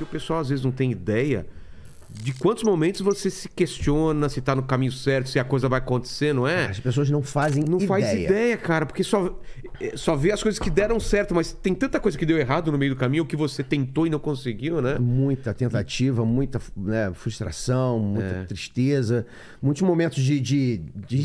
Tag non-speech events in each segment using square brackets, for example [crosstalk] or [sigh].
que o pessoal às vezes não tem ideia de quantos momentos você se questiona se tá no caminho certo, se a coisa vai acontecer, não é? As pessoas não fazem não ideia. Não faz ideia, cara, porque só é, só vê as coisas que deram certo, mas tem tanta coisa que deu errado no meio do caminho que você tentou e não conseguiu, né? Muita tentativa, muita né, frustração, muita é. tristeza, muitos momentos de, de, de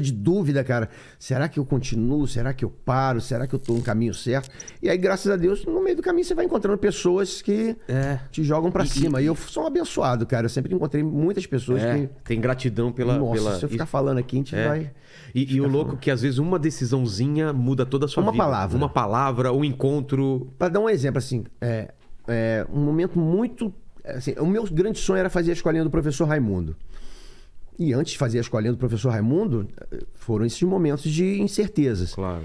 de dúvida, cara. Será que eu continuo? Será que eu paro? Será que eu tô no caminho certo? E aí, graças a Deus, no meio do caminho você vai encontrando pessoas que é. te jogam para cima. E, e... eu sou um abençoado, cara. Eu sempre encontrei muitas pessoas é. que. Tem gratidão pela. Nossa, pela... se eu ficar falando aqui, a gente é. vai. E, e o louco falando. É que às vezes uma decisãozinha muda toda a sua uma vida. Uma palavra. Uma palavra, um encontro. Para dar um exemplo, assim, é, é um momento muito. Assim, o meu grande sonho era fazer a escolinha do professor Raimundo. E antes de fazer a escolinha do professor Raimundo, foram esses momentos de incertezas. Claro.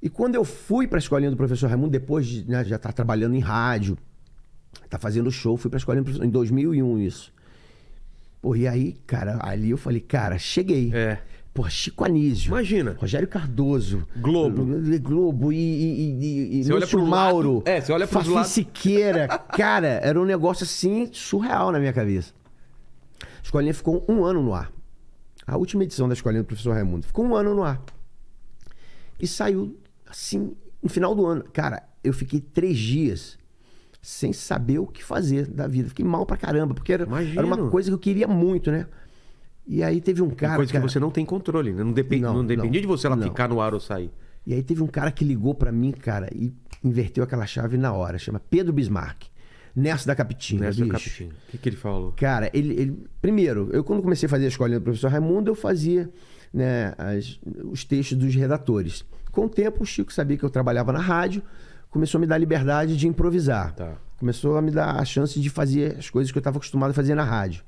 E quando eu fui para a escolinha do professor Raimundo, depois de né, já estar tá trabalhando em rádio, estar tá fazendo show, fui para a escolinha do professor em 2001 isso. Pô, e aí, cara, ali eu falei, cara, cheguei. É. Porra, Chico Anísio. Imagina. Rogério Cardoso. Globo. Globo e. e, e, e olha pro Mauro. Lado. É, você olha pro lado. Siqueira. [laughs] Cara, era um negócio assim surreal na minha cabeça. A escolinha ficou um ano no ar. A última edição da escolinha do professor Raimundo. Ficou um ano no ar. E saiu assim, no final do ano. Cara, eu fiquei três dias sem saber o que fazer da vida. Fiquei mal pra caramba, porque era, era uma coisa que eu queria muito, né? E aí teve um cara. Uma coisa cara... que você não tem controle, né? Não, depend... não, não dependia não, de você ela não. ficar no ar ou sair. E aí teve um cara que ligou para mim, cara, e inverteu aquela chave na hora. Chama Pedro Bismarck. Nessa da Capitinha. Nessa da Capitinha. O que, que ele falou? Cara, ele, ele, Primeiro, eu quando comecei a fazer a escolinha do professor Raimundo, eu fazia né, as, os textos dos redatores. Com o tempo, o Chico sabia que eu trabalhava na rádio, começou a me dar liberdade de improvisar. Tá. Começou a me dar a chance de fazer as coisas que eu estava acostumado a fazer na rádio.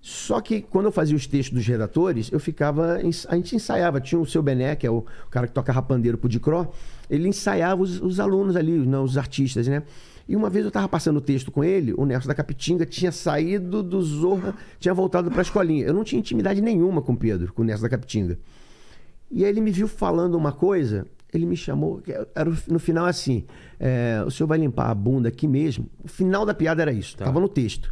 Só que quando eu fazia os textos dos redatores, eu ficava. A gente ensaiava. Tinha o seu Bené, que é o cara que toca rapandeiro pro Dicró, ele ensaiava os, os alunos ali, não, os artistas, né? E uma vez eu tava passando o texto com ele, o Nelson da Capitinga tinha saído do Zorra, tinha voltado para a escolinha. Eu não tinha intimidade nenhuma com o Pedro, com o Nelson da Capitinga. E aí ele me viu falando uma coisa, ele me chamou, era no final assim, é, o senhor vai limpar a bunda aqui mesmo. O final da piada era isso, tá. tava no texto.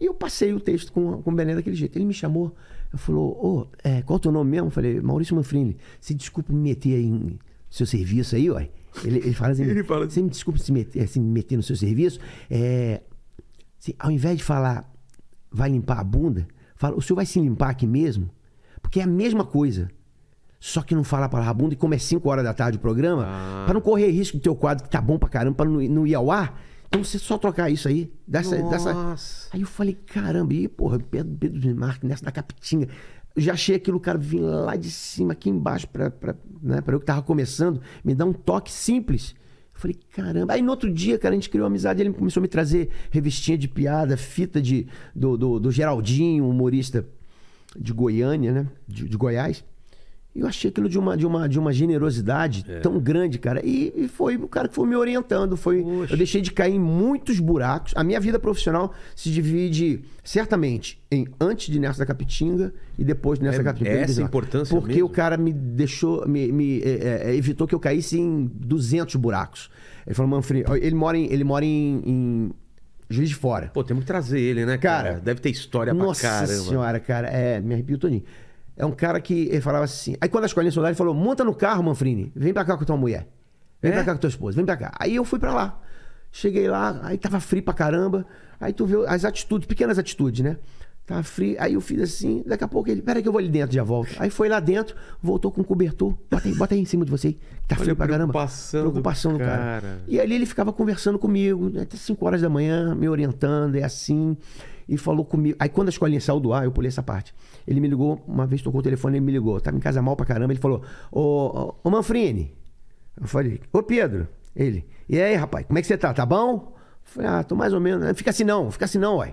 E eu passei o texto com, com o Bené daquele jeito. Ele me chamou, eu falou, ô, oh, é, qual é o teu nome mesmo? Eu falei, Maurício Manfrini, se desculpa me meter em seu serviço aí, ó. Ele, ele fala assim, [laughs] assim. você me desculpa se meter, se me meter no seu serviço. É, assim, ao invés de falar, vai limpar a bunda, fala, o senhor vai se limpar aqui mesmo? Porque é a mesma coisa. Só que não fala a palavra bunda e como é 5 horas da tarde o programa, ah. para não correr risco do teu quadro que tá bom pra caramba, pra não, não ir ao ar, então você só trocar isso aí, dessa. Nossa. dessa... Aí eu falei, caramba, e porra, Pedro, Pedro Marques, nessa da Capitinga. Eu já achei aquilo, cara, vim lá de cima, aqui embaixo, pra, pra, né, pra eu que tava começando, me dar um toque simples. Eu falei, caramba. Aí no outro dia, cara, a gente criou amizade, ele começou a me trazer revistinha de piada, fita de, do, do, do Geraldinho, humorista de Goiânia, né? de, de Goiás. Eu achei aquilo de uma, de uma, de uma generosidade é. tão grande, cara. E, e, foi o cara que foi me orientando. Foi, eu deixei de cair em muitos buracos. A minha vida profissional se divide, certamente, em antes de Nessa da Capitinga e depois de Nessa é, Capitinga. Essa importância Porque mesmo? o cara me deixou, me, me é, é, é evitou que eu caísse em 200 buracos. Ele falou, Manfred, ele mora em, ele mora em, em Juiz de Fora. Pô, temos que trazer ele, né, cara? cara? Deve ter história nossa pra caramba. Nossa senhora, cara. É, me arrepio todinho. É um cara que ele falava assim. Aí quando a escolinha soldado, ele falou: monta no carro, Manfrini, vem pra cá com tua mulher. Vem é? pra cá com tua esposa, vem pra cá. Aí eu fui pra lá. Cheguei lá, aí tava frio pra caramba. Aí tu vê as atitudes, pequenas atitudes, né? Tava tá frio. Aí eu fiz assim, daqui a pouco ele, peraí que eu vou ali dentro, já volto. Aí foi lá dentro, voltou com cobertor. Bota aí, bota aí em cima de você. Tá Olha frio pra caramba. Preocupação do cara. do cara. E ali ele ficava conversando comigo, né, até 5 horas da manhã, me orientando, é assim e falou comigo. Aí quando a escolinha saiu do ar, eu pulei essa parte. Ele me ligou, uma vez tocou o telefone, ele me ligou. Eu tava em casa mal pra caramba, ele falou: Ô, ô, Manfrini. Eu falei: Ô, Pedro. Ele: E aí, rapaz, como é que você tá? Tá bom? Eu falei: Ah, tô mais ou menos. Fica assim não, fica assim não, uai.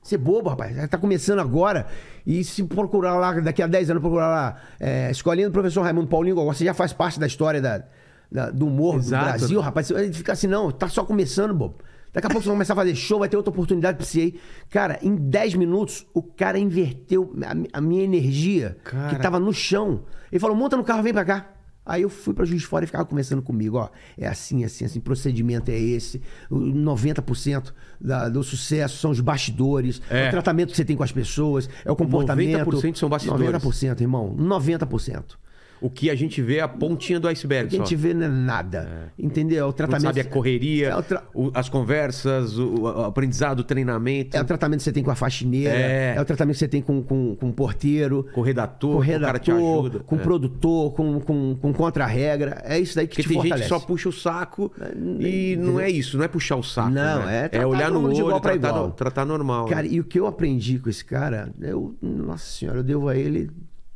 Você é bobo, rapaz. Tá começando agora. E se procurar lá, daqui a 10 anos, procurar lá, é, escolinha do professor Raimundo Paulinho agora você já faz parte da história da, da do humor Exato. do Brasil, rapaz. Ele fica assim, não, tá só começando, bobo. Daqui a pouco você vai começar a fazer show, vai ter outra oportunidade pra você ir. Cara, em 10 minutos, o cara inverteu a, a minha energia, cara. que tava no chão. Ele falou: monta no carro, vem pra cá. Aí eu fui pra Juiz Fora e ficava conversando comigo, ó, é assim, assim, assim, procedimento é esse, 90% da, do sucesso são os bastidores, é. é. o tratamento que você tem com as pessoas, é o comportamento. 90% são bastidores. 90%, irmão, 90%. O que a gente vê é a pontinha do iceberg. O que a gente vê não é nada. É. Entendeu? É o tratamento. Não sabe a correria, é tra... o, as conversas, o, o, aprendizado, o treinamento. É o tratamento que você tem com a faxineira, é, é o tratamento que você tem com, com, com o porteiro, com o redator, com o, redator, com o ajuda, com é. produtor, com, com, com contra-regra. É isso daí que Porque te tem gente que só puxa o saco é, e não é isso, não é puxar o saco. Não, né? é, olhar no olho, igual tratar, igual. tratar normal. Cara, né? e o que eu aprendi com esse cara, eu, nossa senhora, eu devo a ele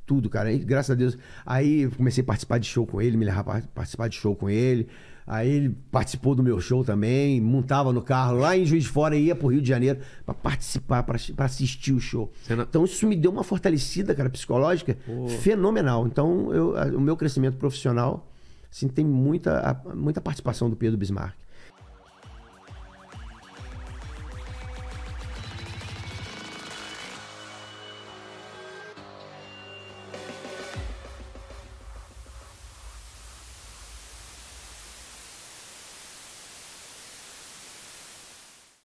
tudo, cara. Aí, graças a Deus. Aí comecei a participar de show com ele, me levar a participar de show com ele. Aí ele participou do meu show também, montava no carro lá em Juiz de Fora e ia pro Rio de Janeiro para participar, para assistir o show. Não... Então isso me deu uma fortalecida, cara, psicológica fenomenal. Então eu, o meu crescimento profissional assim, tem muita, muita participação do Pedro Bismarck.